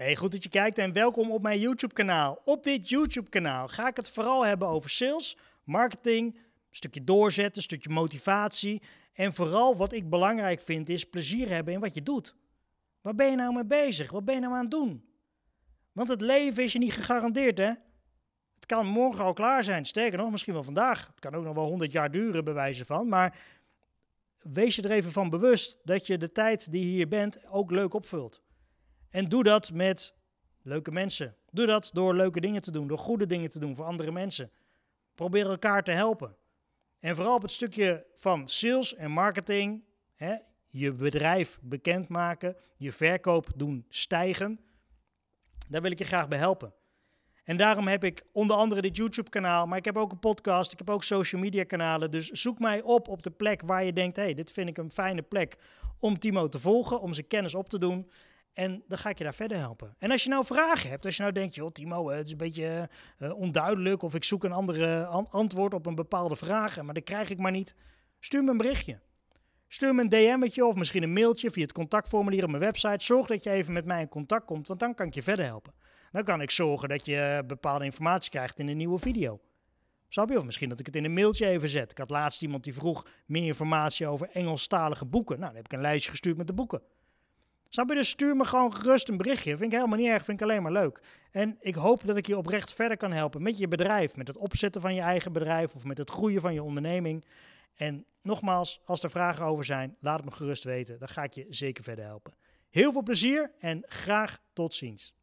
Hey, goed dat je kijkt en welkom op mijn YouTube-kanaal. Op dit YouTube-kanaal ga ik het vooral hebben over sales, marketing, een stukje doorzetten, een stukje motivatie. En vooral wat ik belangrijk vind is plezier hebben in wat je doet. Waar ben je nou mee bezig? Wat ben je nou aan het doen? Want het leven is je niet gegarandeerd, hè? Het kan morgen al klaar zijn, sterker nog, misschien wel vandaag. Het kan ook nog wel 100 jaar duren, bij wijze van. Maar wees je er even van bewust dat je de tijd die je hier bent ook leuk opvult. En doe dat met leuke mensen. Doe dat door leuke dingen te doen, door goede dingen te doen voor andere mensen. Probeer elkaar te helpen. En vooral op het stukje van sales en marketing, hè, je bedrijf bekendmaken, je verkoop doen stijgen, daar wil ik je graag bij helpen. En daarom heb ik onder andere dit YouTube-kanaal, maar ik heb ook een podcast, ik heb ook social media-kanalen. Dus zoek mij op op de plek waar je denkt: hé, hey, dit vind ik een fijne plek om Timo te volgen, om zijn kennis op te doen. En dan ga ik je daar verder helpen. En als je nou vragen hebt, als je nou denkt, joh Timo, eh, het is een beetje eh, eh, onduidelijk of ik zoek een andere antwoord op een bepaalde vraag, maar dat krijg ik maar niet, stuur me een berichtje. Stuur me een DM'tje of misschien een mailtje via het contactformulier op mijn website. Zorg dat je even met mij in contact komt, want dan kan ik je verder helpen. Dan kan ik zorgen dat je bepaalde informatie krijgt in een nieuwe video. Snap je? Of misschien dat ik het in een mailtje even zet. Ik had laatst iemand die vroeg meer informatie over Engelstalige boeken. Nou, dan heb ik een lijstje gestuurd met de boeken. Snap je? Dus stuur me gewoon gerust een berichtje. Vind ik helemaal niet erg, vind ik alleen maar leuk. En ik hoop dat ik je oprecht verder kan helpen met je bedrijf. Met het opzetten van je eigen bedrijf of met het groeien van je onderneming. En nogmaals, als er vragen over zijn, laat het me gerust weten. Dan ga ik je zeker verder helpen. Heel veel plezier en graag tot ziens.